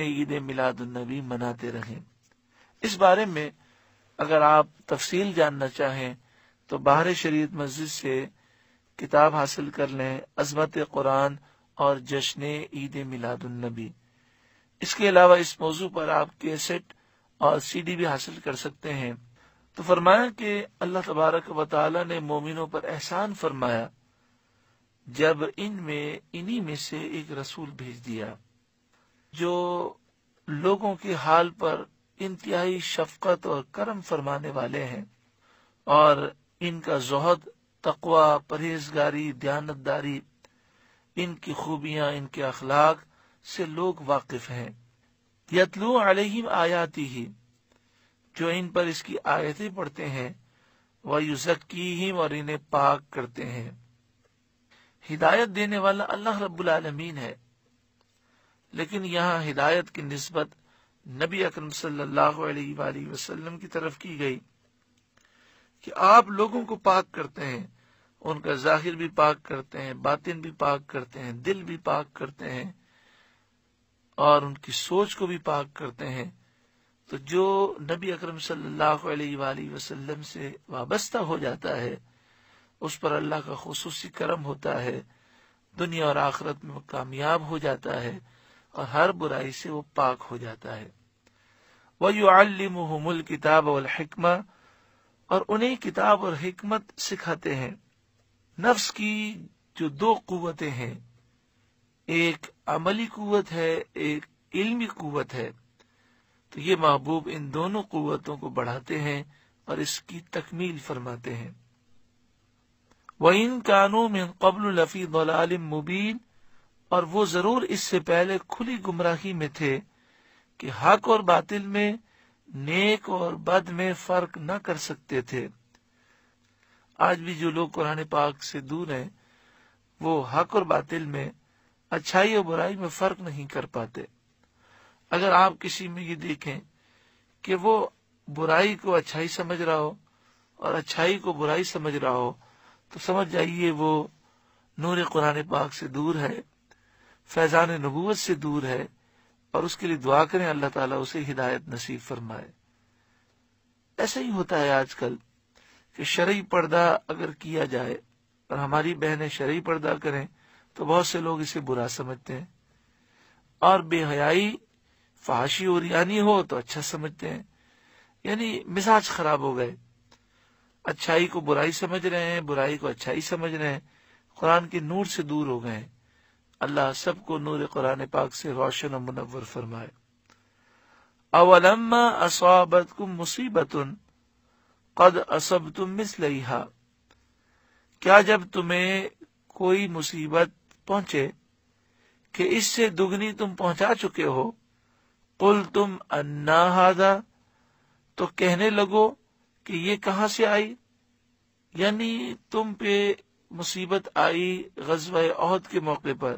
ईद मिलादुलनबी मनाते रहें इस बारे में अगर आप तफसील जानना चाहें तो बाहर शरीत मस्जिद से किताब हासिल कर लें अजमत कुरान और जश्न ईद मिलादुलनबी इसके अलावा इस मौजू पर आप कैसेट और सीडी भी हासिल कर सकते हैं तो फरमाया कि अल्लाह तबारक व ने मोमिनों पर एहसान फरमाया जब इनमें इन्हीं में से एक रसूल भेज दिया जो लोगों की हाल पर इंतहाई शफकत और करम फरमाने वाले हैं और इनका जहद तकवा परहेजगारी दयानतदारी इनकी खूबियां इनके अखलाक से लोग वाकिफ हैं यतलू अलहिम आयाती ही जो इन पर इसकी आयतें पढ़ते हैं वह ही और इन्हें पाक करते हैं हिदायत देने वाला अल्लाह रब्बुल आलमीन है लेकिन यहाँ हिदायत की नस्बत नबी अक्रम सल्लल्लाहु की तरफ की गई कि आप लोगों को पाक करते हैं उनका जाहिर भी पाक करते हैं बातिन भी पाक करते हैं दिल भी पाक करते हैं और उनकी सोच को भी पाक करते हैं तो जो नबी अक्रम सल्लल्लाहु से वाबस्ता हो जाता है उस पर अल्लाह का खसूसी करम होता है दुनिया और आखरत में कामयाब हो जाता है और हर बुराई से वो पाक हो जाता है वह युमल किताब और हिकमा और उन्हें किताब और हिकमत सिखाते हैं नफ्स की जो दो कुतें हैं एक अमली कुत है एक इल्मी कुत है तो ये महबूब इन दोनों कुतों को बढ़ाते हैं और इसकी तकमील फरमाते हैं व इन कानू में कबल लफी दलाल मुबीन और वो जरूर इससे पहले खुली गुमराही में थे कि हक और बातिल में नेक और बद में फर्क न कर सकते थे आज भी जो लोग कुरान पाक से दूर हैं वो हक और बातिल में अच्छाई और बुराई में फर्क नहीं कर पाते अगर आप किसी में ये देखें कि वो बुराई को अच्छाई समझ रहा हो और अच्छाई को बुराई समझ रहा हो तो समझ जाइए वो नूर कुरान पाक से दूर है फैजान नबूत से दूर है और उसके लिए दुआ करें अल्लाह ताला उसे हिदायत नसीब फरमाए ऐसा ही होता है आजकल कि शरी पर्दा अगर किया जाए और हमारी बहनें शरी पर्दा करें तो बहुत से लोग इसे बुरा समझते हैं और बेहयाई फाशी और यानी हो तो अच्छा समझते हैं यानी मिजाज खराब हो गए अच्छाई को बुराई समझ रहे हैं बुराई को अच्छाई समझ रहे हैं कुरान के नूर से दूर हो गए हैं अल्लाह सबको नूर कुरान पाक से रोशन और मुनवर फरमाए अवलम्मा असाबत कुम मुसीबत कद असब तुम मिसलिहा क्या जब तुम्हें कोई मुसीबत पहुंचे कि इससे दुगनी तुम पहुंचा चुके हो कुल तुम अन्ना तो कहने लगो कि ये कहां से आई यानी तुम पे मुसीबत आई गजब अहद के मौके पर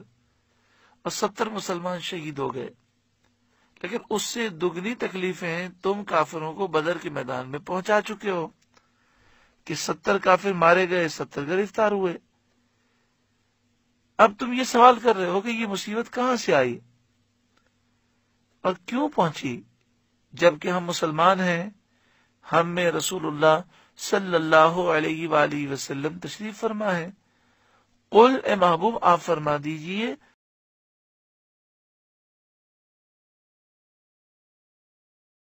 और सत्तर मुसलमान शहीद हो गए लेकिन उससे दुगनी तकलीफें तुम काफिरों को बदर के मैदान में पहुंचा चुके हो कि सत्तर काफिर मारे गए सत्तर गिरफ्तार हुए अब तुम ये सवाल कर रहे हो कि ये मुसीबत कहां से आई और क्यों पहुंची जबकि हम मुसलमान हैं हम में रसूलुल्लाह सल्लल्लाहु अलैहि वसल्लम तशरीफ फरमा है कुल ए महबूब आप फरमा दीजिए